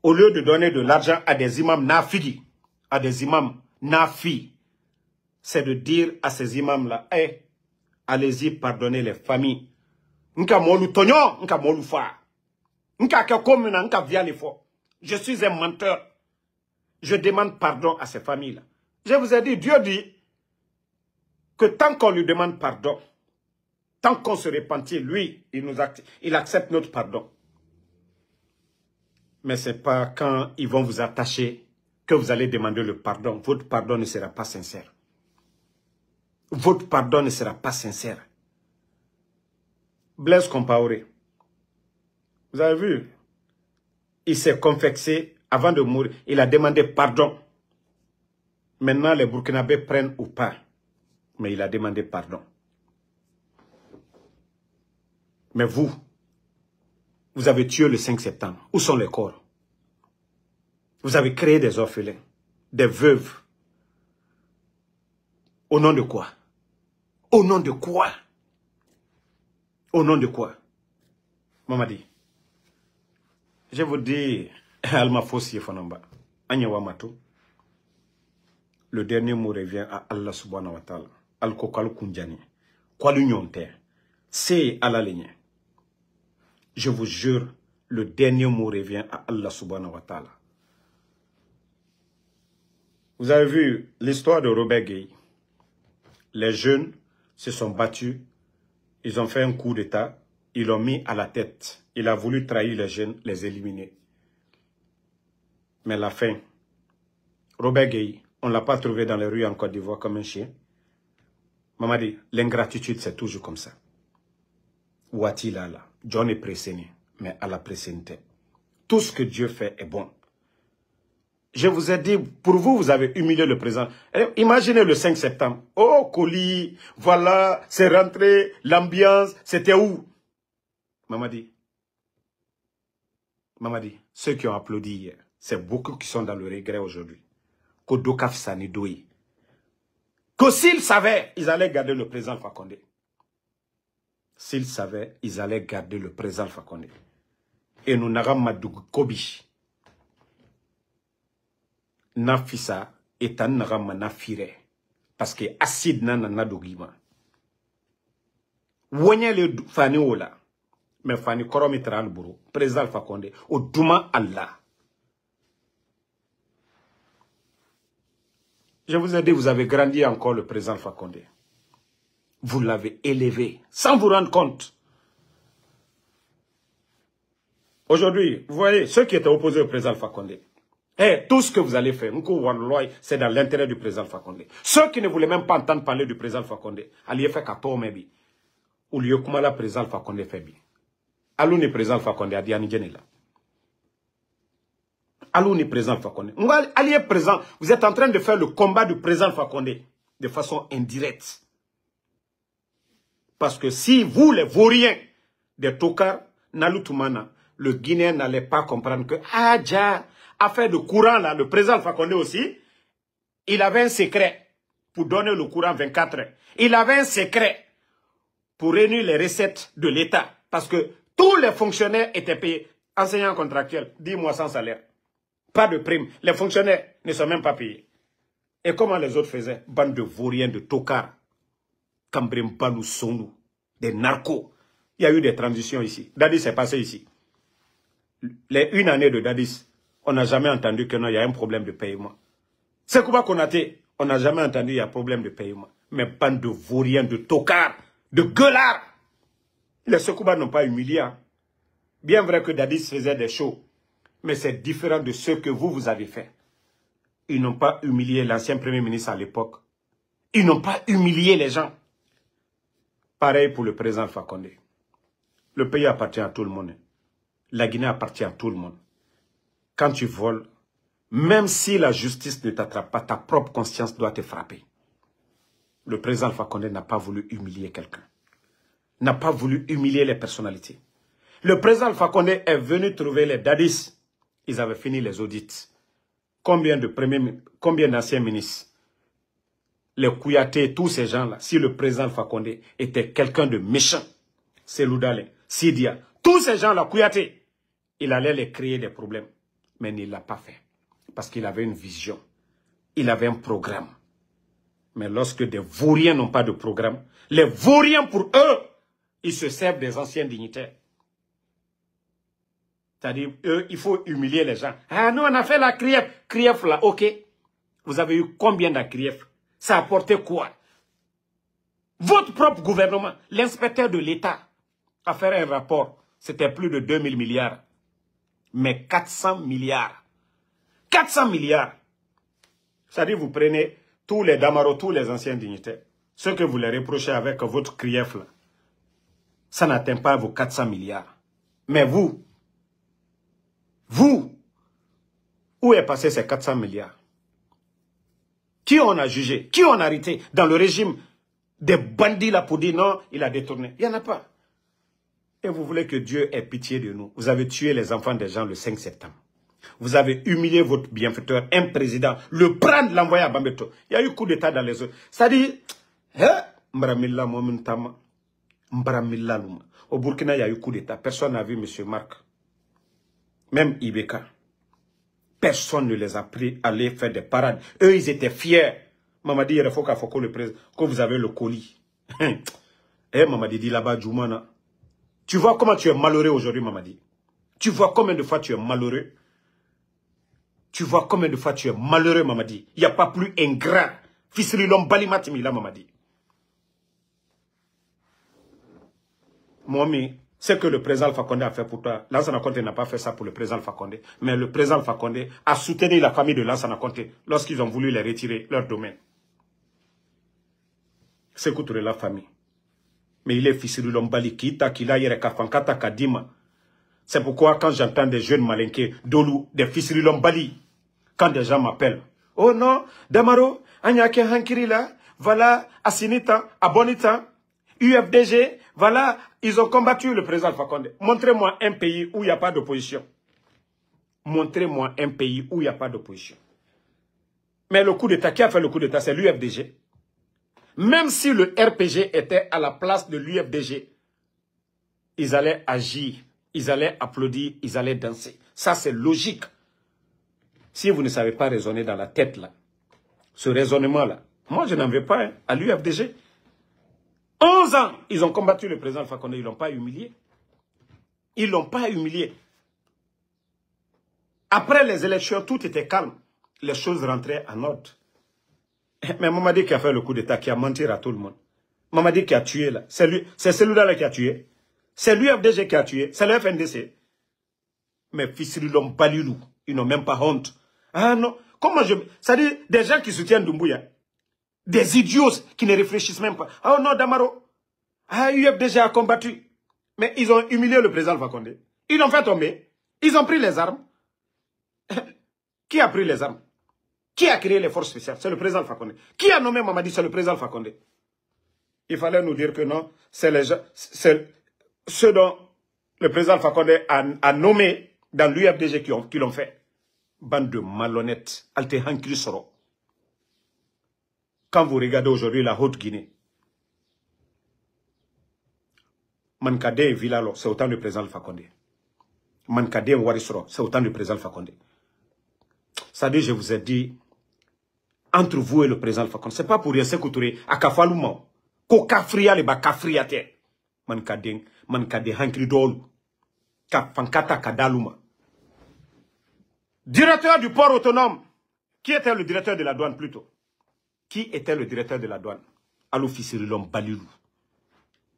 au lieu de donner de l'argent à des imams nafidi, à des imams nafi, c'est de dire à ces imams-là, hey, eh, allez-y pardonner les familles. Nka molu tonyo, nka molu fa. Je suis un menteur. Je demande pardon à ces familles-là. Je vous ai dit, Dieu dit que tant qu'on lui demande pardon, tant qu'on se repentit, lui, il, accepte, il accepte notre pardon. Mais ce n'est pas quand ils vont vous attacher que vous allez demander le pardon. Votre pardon ne sera pas sincère. Votre pardon ne sera pas sincère. Blaise Compaoré, vous avez vu Il s'est confessé avant de mourir. Il a demandé pardon. Maintenant, les Burkinabés prennent ou pas. Mais il a demandé pardon. Mais vous, vous avez tué le 5 septembre. Où sont les corps Vous avez créé des orphelins, des veuves. Au nom de quoi Au nom de quoi Au nom de quoi dit, je vous dis <laughs> alma fanamba le dernier mot revient à Allah subhanahu wa ta'ala al c'est Allah ligne je vous jure le dernier mot revient à Allah subhanahu wa ta'ala vous avez vu l'histoire de Robert Gay les jeunes se sont battus ils ont fait un coup d'état ils l'ont mis à la tête. Il a voulu trahir les jeunes, les éliminer. Mais la fin, Robert Gay, on ne l'a pas trouvé dans les rues en Côte d'Ivoire comme un chien. Maman dit, l'ingratitude, c'est toujours comme ça. Ouati là. John est pressé, mais à la pressénité. Tout ce que Dieu fait est bon. Je vous ai dit, pour vous, vous avez humilié le présent. Eh, imaginez le 5 septembre. Oh, colis, voilà, c'est rentré, l'ambiance, c'était où Mamadi, Mamadi, ceux qui ont applaudi hier, c'est beaucoup qui sont dans le regret aujourd'hui. Kodokaf Sanidoui. Que s'ils savaient, ils allaient garder le président Fakonde. S'ils savaient, ils allaient garder le président Fakonde. Et nous n'avons Kobi. Nafisa et tan nafire. Parce que acide n'a n'a Vous le Faniola. Mais fani Koromi mi président alpha au o Douma Allah. je vous ai dit vous avez grandi encore le président Fakonde vous l'avez élevé sans vous rendre compte aujourd'hui vous voyez ceux qui étaient opposés au président alpha eh, tout ce que vous allez faire, c'est dans l'intérêt du président Fakonde. Ceux qui ne voulaient même pas entendre parler du président Fakonde, allez faire 14 mais au lieu le président Fakonde fait bien aluni Fakonde Fakonde, adi Aluni présent Fakonde. présent, vous êtes en train de faire le combat du Présent Fakonde, de façon indirecte. Parce que si vous, les vauriens des Tokar, Nalutumana, le Guinéen n'allait pas comprendre que, ah, a fait le courant, là, le président Fakonde aussi, il avait un secret pour donner le courant 24 heures. Il avait un secret pour réunir les recettes de l'État. Parce que tous les fonctionnaires étaient payés. Enseignants contractuels, 10 mois sans salaire. Pas de prime. Les fonctionnaires ne sont même pas payés. Et comment les autres faisaient Bande de vauriens, de tocards. Cambrimbalou, Sonou. Des narcos. Il y a eu des transitions ici. Dadis est passé ici. Les une année de Dadis, on n'a jamais entendu que non, il y a un problème de paiement. C'est quoi qu'on a été On n'a jamais entendu qu'il y a un problème de paiement. Mais bande de vauriens, de tocards, de gueulards. Les Sokouba n'ont pas humilié. Hein. Bien vrai que Dadis faisait des shows, mais c'est différent de ce que vous, vous avez fait. Ils n'ont pas humilié l'ancien Premier ministre à l'époque. Ils n'ont pas humilié les gens. Pareil pour le président Fakonde. Le pays appartient à tout le monde. La Guinée appartient à tout le monde. Quand tu voles, même si la justice ne t'attrape pas, ta propre conscience doit te frapper. Le président Fakonde n'a pas voulu humilier quelqu'un n'a pas voulu humilier les personnalités. Le président Fakonde est venu trouver les dadis. Ils avaient fini les audits. Combien de premiers, combien d'anciens ministres, les Kouyaté, tous ces gens-là, si le président Fakonde était quelqu'un de méchant, c'est Sidia, tous ces gens-là, Kouyaté, il allait les créer des problèmes. Mais il ne l'a pas fait. Parce qu'il avait une vision. Il avait un programme. Mais lorsque des vauriens n'ont pas de programme, les vauriens pour eux, ils se servent des anciens dignitaires. C'est-à-dire, il faut humilier les gens. Ah non, on a fait la CRIEF. CRIEF là, ok. Vous avez eu combien de CRIEF Ça a apporté quoi Votre propre gouvernement, l'inspecteur de l'État, a fait un rapport. C'était plus de 2000 milliards. Mais 400 milliards. 400 milliards. C'est-à-dire, vous prenez tous les damaros, tous les anciens dignitaires. ceux que vous les reprochez avec votre CRIEF là ça n'atteint pas vos 400 milliards. Mais vous, vous, où est passé ces 400 milliards Qui on a jugé Qui on a arrêté dans le régime des bandits là pour dire non, il a détourné Il n'y en a pas. Et vous voulez que Dieu ait pitié de nous. Vous avez tué les enfants des gens le 5 septembre. Vous avez humilié votre bienfaiteur, un président, le prendre, l'envoyer à Bambeto. Il y a eu coup d'état dans les eaux. C'est-à-dire, hein, au Burkina, il y a eu coup d'État. Personne n'a vu M. Marc. Même Ibeka. Personne ne les a pris à aller faire des parades. Eux, ils étaient fiers. Mamadi faut qu'on le président, Quand vous avez le colis. <laughs> Eh, Mamadi dit là-bas, Djoumana. Tu vois comment tu es malheureux aujourd'hui, Mamadi. Tu vois combien de fois tu es malheureux. Tu vois combien de fois tu es malheureux, Mamadi. Il n'y a pas plus ingrat. Fils balimati Balimatimi, là, Mamadi. Momi, ce que le président Fakonde a fait pour toi, Lansana Conté n'a pas fait ça pour le président Fakonde, mais le président Fakonde a soutenu la famille de Lansana Conté lorsqu'ils ont voulu les retirer leur domaine. C'est de la famille. Mais il est fils de l'Ombali, Kita, Kila, kafankata Kadima. C'est pourquoi quand j'entends des jeunes malinqués, des fils de l'Ombali, quand des gens m'appellent, « Oh non, Damaro, Hankiri là, voilà, Asinita, Abonita, UFDG, voilà, ils ont combattu le président Alpha Montrez-moi un pays où il n'y a pas d'opposition. Montrez-moi un pays où il n'y a pas d'opposition. Mais le coup d'État, qui a fait le coup d'État C'est l'UFDG. Même si le RPG était à la place de l'UFDG, ils allaient agir, ils allaient applaudir, ils allaient danser. Ça, c'est logique. Si vous ne savez pas raisonner dans la tête, là, ce raisonnement-là, moi, je n'en veux pas hein, à l'UFDG. 11 ans, ils ont combattu le président Alpha ils ne l'ont pas humilié. Ils ne l'ont pas humilié. Après les élections, tout était calme. Les choses rentraient en ordre. Eh, mais Mamadi qui a fait le coup d'État, qui a menti à tout le monde. Mamadi qui a tué là. C'est celui-là qui a tué. C'est l'UFDG qui a tué. C'est le FNDC. Mais fils de l'homme, pas Ils n'ont même pas honte. Ah non. Comment je... Ça dit, des gens qui soutiennent Dumbuya, des idiots qui ne réfléchissent même pas. Oh non, Damaro, AUF ah, déjà a combattu. Mais ils ont humilié le président Fakonde. Ils l'ont fait tomber. Ils ont pris les armes. <laughs> qui a pris les armes Qui a créé les forces spéciales C'est le président Fakonde. Qui a nommé Mamadi C'est le président Fakonde. Il fallait nous dire que non, c'est les c'est ceux dont le président Fakonde a, nommé dans l'UFDG qui l'ont fait. Bande de malhonnêtes. Altéhan Soro. Quand vous regardez aujourd'hui la Haute-Guinée, Mankade et Villalo, c'est autant le président le Fakonde. Mankade et Warisro, c'est autant le président le Fakonde. Ça dit, je vous ai dit, entre vous et le président Fakonde, ce n'est pas pour rien, c'est couturé, à Kafalouma, Kokafria le Bakafria Mankadé, Mankade, Mankade, Hankri Kafankata Kadaluma. Directeur du port autonome, qui était le directeur de la douane plutôt qui était le directeur de la douane à l'officier l'homme Balilou,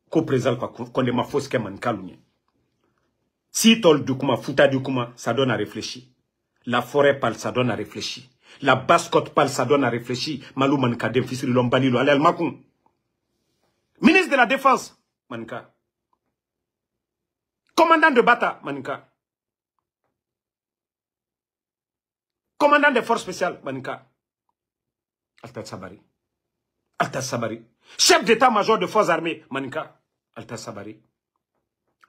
co-président ce Mafos Keman Kalouné. Si Tol Dukuma, Futa Dukuma, ça donne à réfléchir. La forêt parle, ça donne à réfléchir. La basse côte parle, ça donne à réfléchir. Malou Manka, de l'homme Balilou, Allez Almakoum. Ministre de la Défense, Manka. Commandant de Bata, Manka. Commandant des forces spéciales, Manka. Alta Sabari. Alta Sabari. Chef d'état-major de forces armées, Manika. Alta Sabari.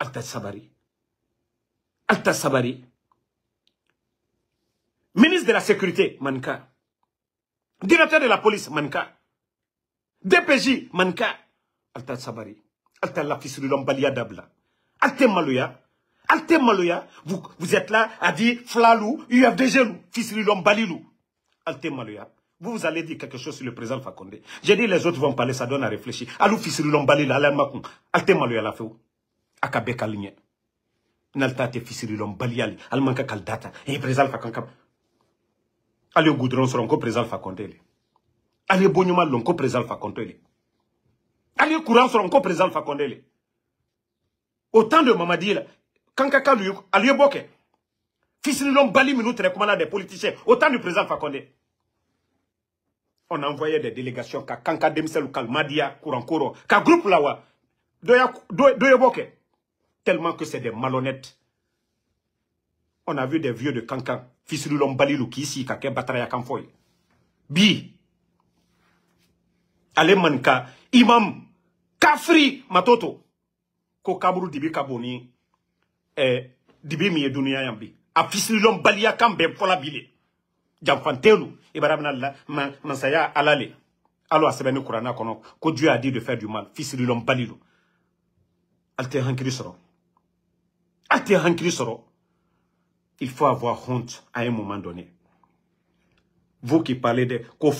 Alta Sabari. Alta Sabari. Ministre de la Sécurité, Manika. Directeur de la police, Manika. DPJ, Manika. Alta Sabari. Alta la de Dabla. Alta Malouya. Alta Malouya. Vous, vous êtes là à dire Flalou, UFDG, Lou, Fils de Alta Malouya. Vous, allez dire quelque chose sur le président Fakonde. J'ai dit, les autres vont parler, ça donne à réfléchir. Alou fisiru lombali la ala makun. Alte feu. Akabe kaligne. Nalta te fisiru lombali ali. Almanka kaldata. le président Fakonde. Allez au goudron, sur encore président Fakonde. Allez bonnement, l'onko président Fakonde. Allez courant, sera encore président Fakonde. Autant de mamadi là. Kankaka lui, allez boke. Fisiru lombali, minou, très des politiciens. Autant de président Fakonde. on envoyait des délégations ka kanka denmisɛnw ka madiya kurankoro ka groupe la wa dɔ ye bɔ kɛ tellement que c'est des malhonnêtes on a vu des vieux de kankan fisilulɔnbalilu k'i sigi ka kɛ bataraya kan fɔ ye bi ale manika imam kafiri matoto ko kaburu dibi ka bon ni eh, dibi min ye duniɲa yan bi a fisililɔnbaliya kan bɛn fɔla bi le man man mansaya alale alo a sɛbɛnni kurana kɔnɔ ko dieu a dit de faire du mal fils du lo ali tɛ hankiri hankrisoro il faut avoir honte à un moment donné vous qui parlez de ko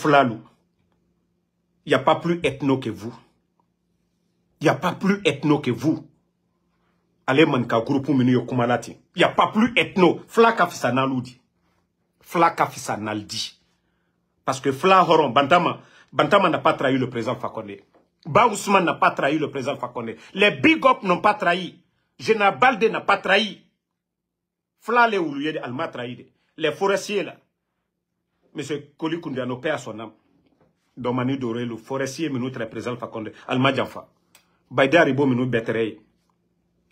il y a pas plus ethno que vous y a pas plus ethno que vous allez manika groupe minnu ye kuma la y a pas plus ethno flaka ka fisa Fla Kafisa Naldi. Parce que Fla Horon, Bantama, Bantama n'a pas trahi le président Fakonde. Ba Ousmane n'a pas trahi le président Fakonde. Les Big Up n'ont pas trahi. Général Balde n'a pas trahi. Fla le Oulouyé, de Alma trahi. Les forestiers là. Monsieur Koli Koundiano, à son âme. Domani Doré, le forestier, mais trait président Fakonde. Alma Djanfa. Baïda Ribo, mais nous Beterey.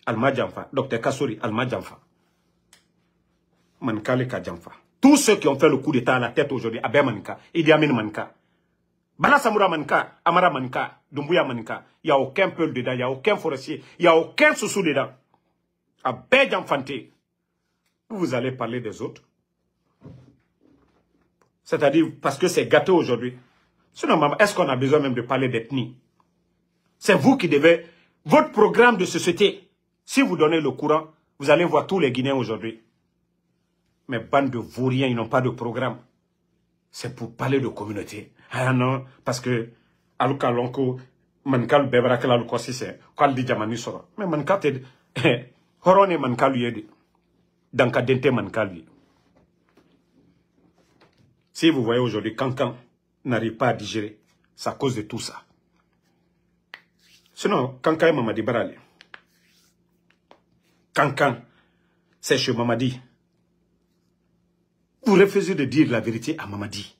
Alma Djanfa. Docteur Kassouri, Alma Djanfa. Mankale Kadjanfa tous ceux qui ont fait le coup d'État à la tête aujourd'hui, Abé Manika, Idi Amin Manika, Bala Samoura Amara Manka, Dumbuya Manika, il n'y a aucun peuple dedans, il n'y a aucun forestier, il n'y a aucun sous-sous dedans. Fanté. vous allez parler des autres. C'est-à-dire parce que c'est gâté aujourd'hui. Sinon, est-ce qu'on a besoin même de parler d'ethnie C'est vous qui devez... Votre programme de société, si vous donnez le courant, vous allez voir tous les Guinéens aujourd'hui. Mais bande de vauriens, ils n'ont pas de programme. C'est pour parler de communauté. Ah non, parce que aluka lonko manka lu bebra kal di jamani Mais manka te <laughs> horone manka yede. Danka dente manka Si vous voyez aujourd'hui Kankan n'arrive pas à digérer, c'est à cause de tout ça. Sinon, Cancan est Mamadi Barali. Cancan, c'est chez Mamadi. Vous refusez de dire la vérité à Mamadi.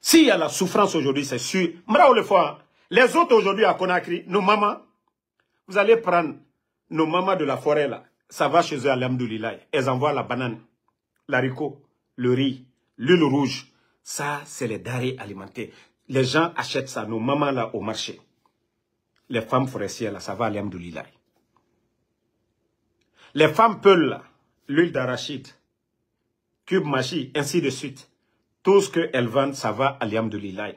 S'il y a la souffrance aujourd'hui, c'est sûr. le fois, les autres aujourd'hui à Conakry, nos mamans, vous allez prendre nos mamans de la forêt là. Ça va chez eux à Elles envoient la banane, l'haricot, le riz, l'huile rouge. Ça, c'est les darés alimentés. Les gens achètent ça, nos mamans là, au marché. Les femmes forestières là, ça va à Les femmes peules là, l'huile d'arachide, Cube Magie, ainsi de suite. Tout ce qu'elles vendent, ça va à l'âme de l'Ilaï.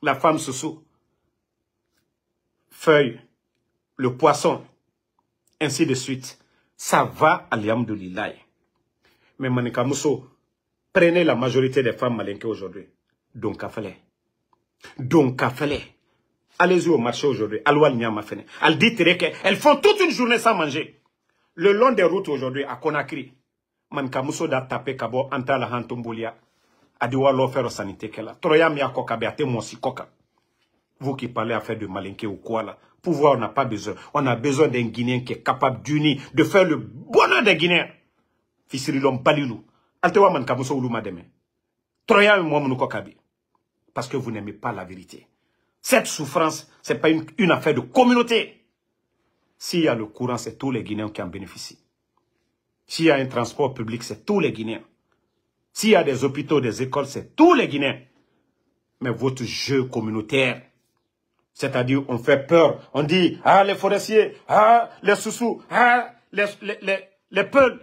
La femme sous-sous. feuille, le poisson, ainsi de suite. Ça va à l'âme de l'Ilaï. Mais Manika Mousso, prenez la majorité des femmes malinquées aujourd'hui. Donc, Kafale. Donc, Kafale. Allez-y au marché aujourd'hui. Elles font toute une journée sans manger. Le long des routes aujourd'hui à Conakry, man ka muso da tape ka bɔ an la han tonboliya a di wa lɔfɛrɔ sanitekɛla tɔrɔya min a ka vous qui parlez à faire de malinke ou quoi là pouvoir on n'a pas besoin on a besoin d'un guinéen qui est capable d'unir de faire le bonheur des guinéens palilu alte altewa man ka muso ma troyam mo mo mɔ minnu parce que vous n'aimez pas la vérité cette souffrance c'est pas une, une affaire de communauté s'il y a le courant c'est tous les guinéens qui en bénéficient s'il y a un transport public, c'est tous les Guinéens. S'il y a des hôpitaux, des écoles, c'est tous les Guinéens. Mais votre jeu communautaire, c'est-à-dire on fait peur, on dit « Ah, les forestiers, ah, les soussous, ah, les, les, peuls,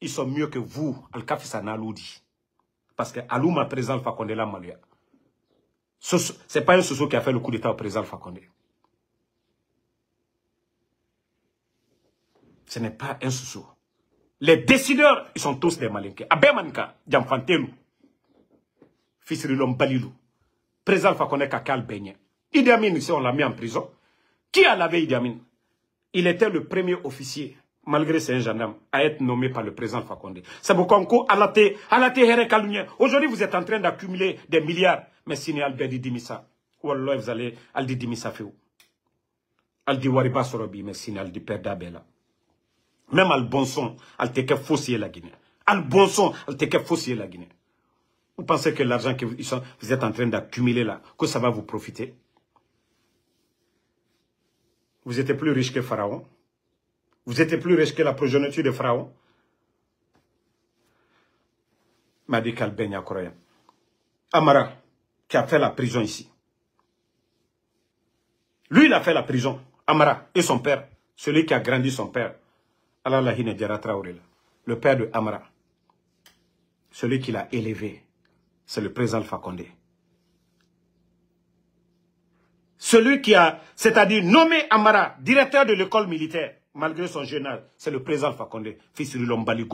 ils sont mieux que vous, al kafisan Parce que Alouma, président le là, Malia. Ce n'est pas un soussou qui a fait le coup d'État au président Fakonde. Ce n'est pas un soussou. Les décideurs, ils sont tous des malinqués. Abemanka, Diamfantelou, l'homme Balilou, président Fakonde, Kakal Benye. Idi Amin, on l'a mis en prison. Qui a lavé Idi Amin Il était le premier officier, malgré ses gendarmes, à être nommé par le président Fakonde. C'est Bokonko, Alate, Alate Here Aujourd'hui, vous êtes en train d'accumuler des milliards. Mais signez Albert Dimissa. Ou alors, vous allez, Aldi Dimissa Feu. Aldi Wariba Sorobi, mais signez Aldi Perdabela. Même son, elle te fait la Guinée. son, elle te fait la Guinée. Vous pensez que l'argent que vous, êtes en train d'accumuler là, que ça va vous profiter Vous êtes plus riche que Pharaon Vous étiez plus riche que la progéniture de Pharaon Madi Amara, qui a fait la prison ici. Lui, il a fait la prison. Amara et son père, celui qui a grandi son père le père de Amara, celui qui l'a élevé, c'est le président Fakonde Celui qui a, c'est-à-dire nommé Amara, directeur de l'école militaire, malgré son général c'est le président Fakonde fils de Lombali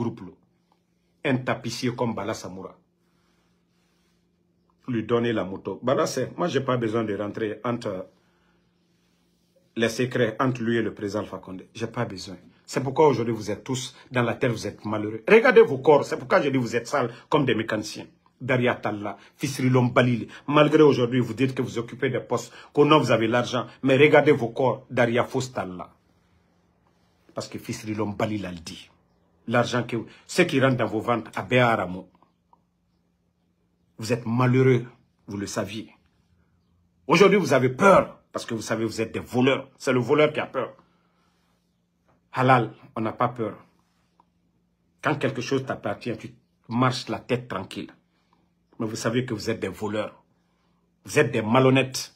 Un tapissier comme Bala Samoura. Lui donner la moto. Bala, c'est, moi, j'ai pas besoin de rentrer entre les secrets, entre lui et le président Fakonde je J'ai pas besoin. C'est pourquoi aujourd'hui vous êtes tous dans la terre, vous êtes malheureux. Regardez vos corps, c'est pourquoi je dis vous êtes sales comme des mécaniciens. Talla, Fisrilom Balil. Malgré aujourd'hui, vous dites que vous occupez des postes, qu'on vous avez l'argent, mais regardez vos corps, Daria Parce que Fisrilom Balil a dit. L'argent que ce qui rentre dans vos ventes à Béaramo. Vous êtes malheureux, vous le saviez. Aujourd'hui, vous avez peur, parce que vous savez, vous êtes des voleurs. C'est le voleur qui a peur halal, on n'a pas peur. Quand quelque chose t'appartient, tu marches la tête tranquille. Mais vous savez que vous êtes des voleurs. Vous êtes des malhonnêtes.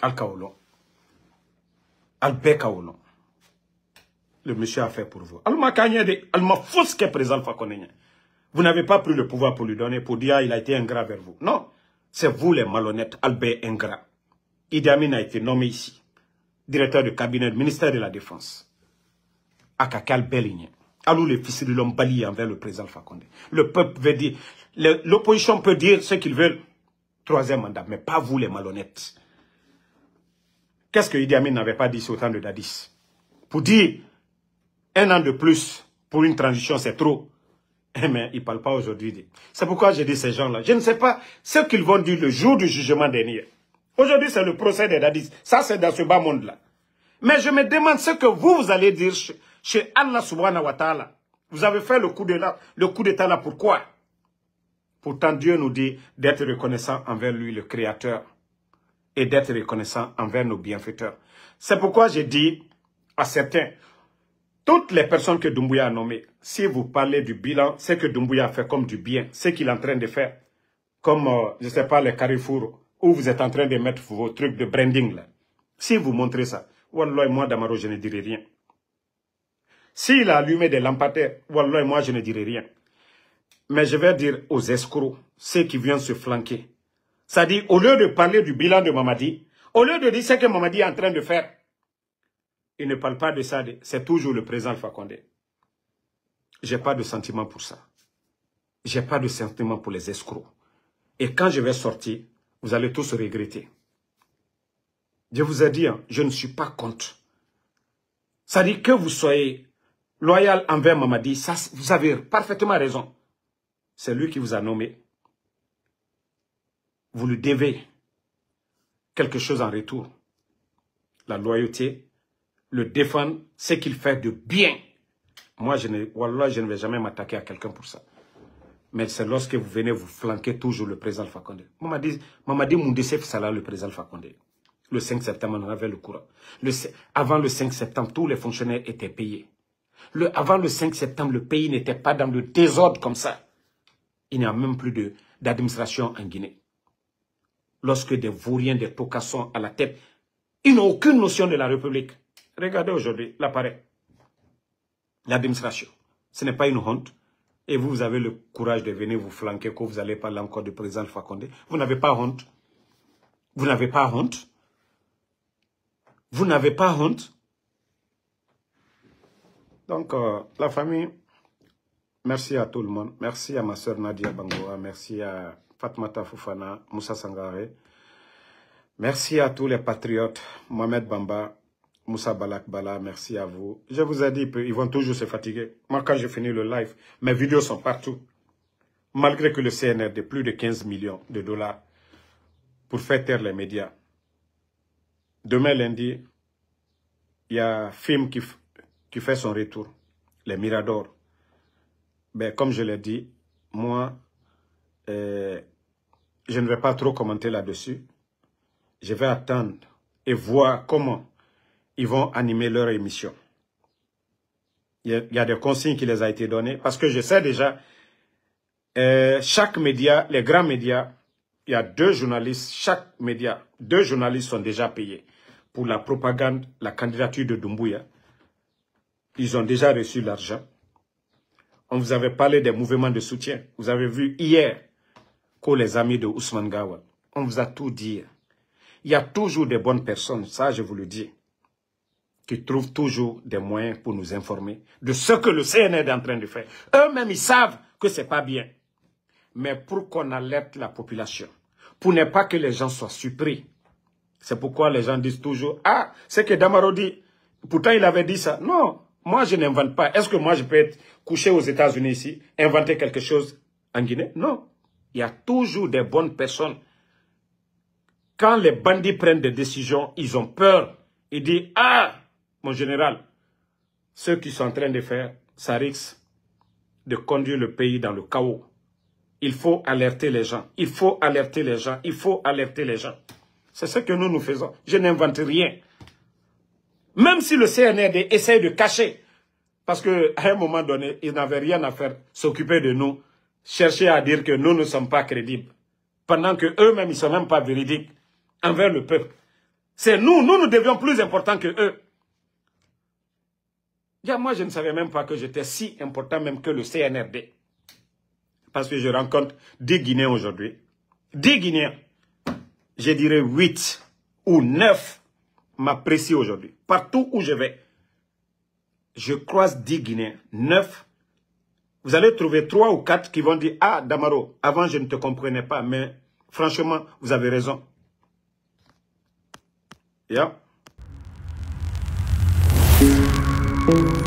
Al-Kaolo. Albert Le monsieur a fait pour vous. Alma Alma présent Vous n'avez pas pris le pouvoir pour lui donner, pour dire, il a été ingrat vers vous. Non, c'est vous les malhonnêtes, Albert ingrat. Idi Amin a été nommé ici directeur de cabinet du ministère de la Défense, Akakal Beligné. Alou les fils de l'homme balayé envers le président Fakonde. Le peuple veut dire, l'opposition peut dire ce qu'ils veulent, troisième mandat, mais pas vous les malhonnêtes. Qu'est-ce que Idi Amin n'avait pas dit sur le temps de Dadis Pour dire, un an de plus pour une transition, c'est trop. Eh, mais il ne parle pas aujourd'hui. C'est pourquoi j'ai dit ces gens-là. Je ne sais pas ce qu'ils vont dire le jour du jugement dernier. Aujourd'hui, c'est le procès des dadis. Ça, c'est dans ce bas monde-là. Mais je me demande ce que vous, allez dire chez Allah subhanahu wa ta'ala. Vous avez fait le coup d'état le coup là, pourquoi Pourtant, Dieu nous dit d'être reconnaissant envers lui, le Créateur, et d'être reconnaissant envers nos bienfaiteurs. C'est pourquoi j'ai dit à certains, toutes les personnes que Dumbuya a nommées, si vous parlez du bilan, ce que Dumbuya a fait comme du bien, ce qu'il est en train de faire, comme, euh, je ne sais pas, les carrefours, où vous êtes en train de mettre vos trucs de branding là, si vous montrez ça, Wallah, moi, Damaro, je ne dirai rien. S'il a allumé des lampadaires, Wallah, moi, je ne dirai rien. Mais je vais dire aux escrocs, ceux qui viennent se flanquer. cest à au lieu de parler du bilan de Mamadi, au lieu de dire ce que Mamadi est en train de faire, il ne parle pas de ça, c'est toujours le présent Fakonde... Je n'ai pas de sentiment pour ça. Je n'ai pas de sentiment pour les escrocs. Et quand je vais sortir, vous allez tous regretter. Je vous a dit, hein, je ne suis pas contre. Ça dit que vous soyez loyal envers Mamadi, ça, vous avez parfaitement raison. C'est lui qui vous a nommé. Vous lui devez quelque chose en retour. La loyauté, le défendre, ce qu'il fait de bien. Moi, je ne, je ne vais jamais m'attaquer à quelqu'un pour ça mais c'est lorsque vous venez vous flanquer toujours le président Alpha Condé. Mamadi, que le président Fakonde. Le 5 septembre, on avait le courant. avant le 5 septembre, tous les fonctionnaires étaient payés. avant le 5 septembre, le pays n'était pas dans le désordre comme ça. Il n'y a même plus d'administration en Guinée. Lorsque des vauriens, des sont à la tête, ils n'ont aucune notion de la République. Regardez aujourd'hui l'appareil, l'administration. Ce n'est pas une honte et vous, vous avez le courage de venir vous flanquer quand vous allez parler encore du président Fakonde. Vous n'avez pas honte. Vous n'avez pas honte. Vous n'avez pas honte. Donc, euh, la famille, merci à tout le monde. Merci à ma soeur Nadia Bangoa. Merci à Fatmata Foufana, Moussa Sangare. Merci à tous les patriotes. Mohamed Bamba, Moussa Balak Bala, merci à vous. Je vous ai dit, ils vont toujours se fatiguer. Moi, quand j'ai fini le live, mes vidéos sont partout. Malgré que le CNR de plus de 15 millions de dollars pour faire taire les médias. Demain, lundi, il y a un film qui, fait son retour, Les Miradors. Ben, comme je l'ai dit, moi, euh, je ne vais pas trop commenter là-dessus. Je vais attendre et voir comment ils vont animer leur émission. Il y a des consignes qui les a été données parce que je sais déjà, euh, chaque média, les grands médias, il y a deux journalistes, chaque média, deux journalistes sont déjà payés pour la propagande, la candidature de Doumbouya. Ils ont déjà reçu l'argent. On vous avait parlé des mouvements de soutien. Vous avez vu hier que les amis de Ousmane Gawa, on vous a tout dit. Il y a toujours des bonnes personnes, ça je vous le dis qui trouvent toujours des moyens pour nous informer de ce que le CNR est en train de faire. Eux-mêmes, ils savent que ce n'est pas bien. Mais pour qu'on alerte la population, pour ne pas que les gens soient surpris, c'est pourquoi les gens disent toujours « Ah, c'est que Damaro dit, pourtant il avait dit ça. » Non, moi je n'invente pas. Est-ce que moi je peux être couché aux États-Unis ici, inventer quelque chose en Guinée Non. Il y a toujours des bonnes personnes. Quand les bandits prennent des décisions, ils ont peur. Ils disent « Ah, mon général, ceux qui sont en train de faire, ça risque de conduire le pays dans le chaos. Il faut alerter les gens. Il faut alerter les gens. Il faut alerter les gens. C'est ce que nous, nous faisons. Je n'invente rien. Même si le CNRD essaie de cacher, parce qu'à un moment donné, ils n'avaient rien à faire, s'occuper de nous, chercher à dire que nous ne sommes pas crédibles, pendant que eux mêmes ils ne sont même pas véridiques envers le peuple. C'est nous, nous, nous devions plus importants que eux moi, je ne savais même pas que j'étais si important même que le CNRD. Parce que je rencontre 10 Guinéens aujourd'hui. 10 Guinéens, je dirais 8 ou 9 m'apprécient aujourd'hui. Partout où je vais, je croise 10 Guinéens, 9. Vous allez trouver 3 ou 4 qui vont dire, ah Damaro, avant je ne te comprenais pas, mais franchement, vous avez raison. Yeah. Thank you.